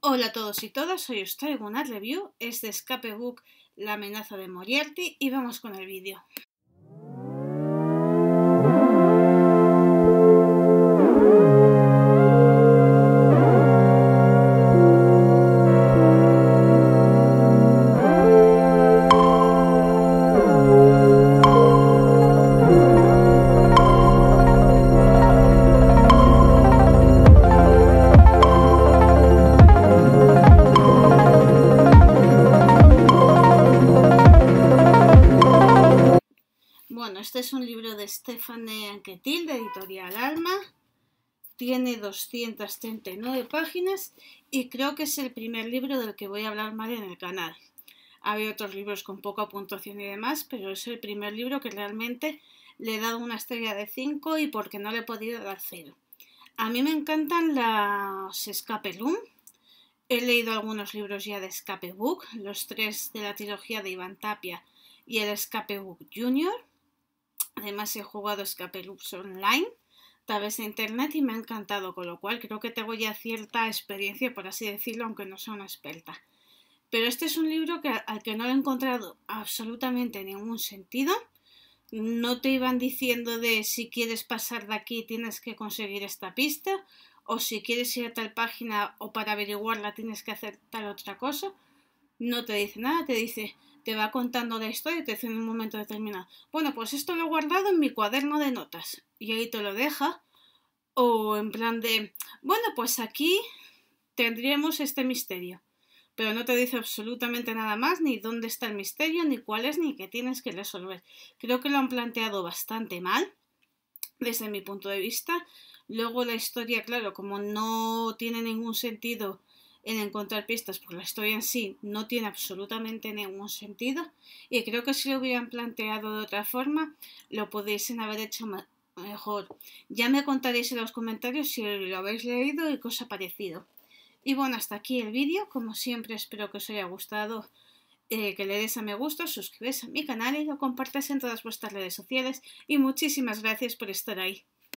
Hola a todos y todas, hoy os traigo una review, es de Escape Book La amenaza de Moriarty y vamos con el vídeo. este es un libro de Stephanie Anquetil, de Editorial Alma. Tiene 239 páginas y creo que es el primer libro del que voy a hablar mal en el canal. Había otros libros con poca puntuación y demás, pero es el primer libro que realmente le he dado una estrella de 5 y porque no le he podido dar cero. A mí me encantan las escape room. He leído algunos libros ya de escape book, los tres de la trilogía de Iván Tapia y el escape book junior. Además he jugado Escape Loops Online vez de internet y me ha encantado, con lo cual creo que tengo ya cierta experiencia, por así decirlo, aunque no sea una experta. Pero este es un libro que, al que no he encontrado absolutamente ningún sentido. No te iban diciendo de si quieres pasar de aquí tienes que conseguir esta pista, o si quieres ir a tal página o para averiguarla tienes que hacer tal otra cosa no te dice nada, te dice, te va contando la historia, te dice en un momento determinado, bueno, pues esto lo he guardado en mi cuaderno de notas y ahí te lo deja, o en plan de, bueno, pues aquí tendríamos este misterio, pero no te dice absolutamente nada más, ni dónde está el misterio, ni cuál es, ni qué tienes que resolver. Creo que lo han planteado bastante mal, desde mi punto de vista. Luego la historia, claro, como no tiene ningún sentido en encontrar pistas, por la historia en sí no tiene absolutamente ningún sentido y creo que si lo hubieran planteado de otra forma, lo pudiesen haber hecho mejor. Ya me contaréis en los comentarios si lo habéis leído y cosa ha parecido. Y bueno, hasta aquí el vídeo. Como siempre, espero que os haya gustado, eh, que le des a me gusta, suscribáis a mi canal y lo compartas en todas vuestras redes sociales. Y muchísimas gracias por estar ahí.